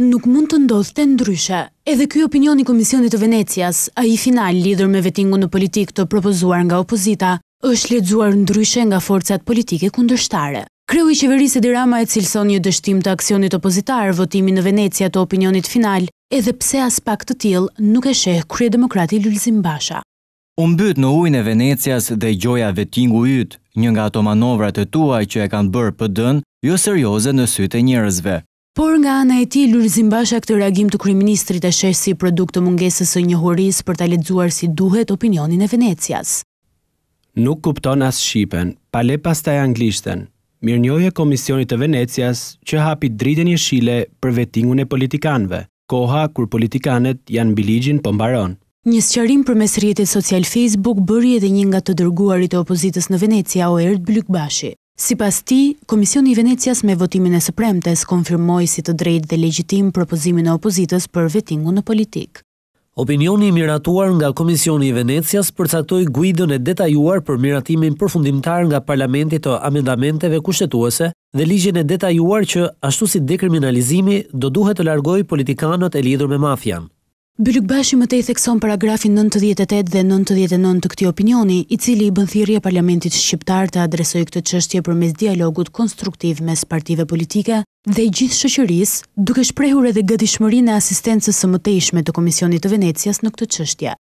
nuk mund të ndodhë të ndryshe. Edhe kjo opinion i Komisionit të Venecias, a i final lidur me vetingu në politik të propozuar nga opozita, është ledzuar ndryshe nga forcat politike kundërshtare. Kreu i qeverisë e dirama e cilëson një dështim të aksionit opozitar votimi në Venecia të opinionit final, edhe pse as pak të tjil nuk e sheh krye demokrati Lulzim Basha. Unë bytë në ujnë e Venecias dhe i gjoja vetingu ytë, një nga ato manovrat e tua që e kanë bërë pëdën, jo serioze në sytë e Por nga ana e ti, Lurëzim Basha këtë reagim të kryministrit e shesh si produkt të mungesës e njohurisë për të lexuar si duhet opinionin e Venecias. Nuk kupton as Shqipen, pale pas taj anglishten, mirë e Komisionit të Venecias që hapi dritën një shile për vettingun e politikanve, koha kur politikanet janë biligjin po mbaron. Një sëqarim për mes rjetet social Facebook bëri dhe një nga të dërguarit e opozitës në Venecia o Erd Blykbashi. Si pas ti, Komisioni Venecias me votimin e së premtes konfirmoj si të drejt dhe legjitim propozimin e opozitës për vetingu në politikë. Opinioni i miratuar nga Komisioni i Venecias përcaktoi guidën e detajuar për miratimin përfundimtar nga Parlamenti të amendamenteve kushtetuese dhe ligjin e detajuar që ashtu si dekriminalizimi do duhet të largojë politikanët e lidhur me mafian. Bülkbaşı më tej thekson paragrafin 98 dhe 99 të këtij opinioni, i cili i bën thirrje parlamentit shqiptar të adresojë këtë çështje përmes dialogut konstruktiv mes partive politike dhe gjithë shoqërisë, duke shprehur edhe gatishmërinë e asistencës së mëtejshme të Komisionit të Venecias në këtë çështje.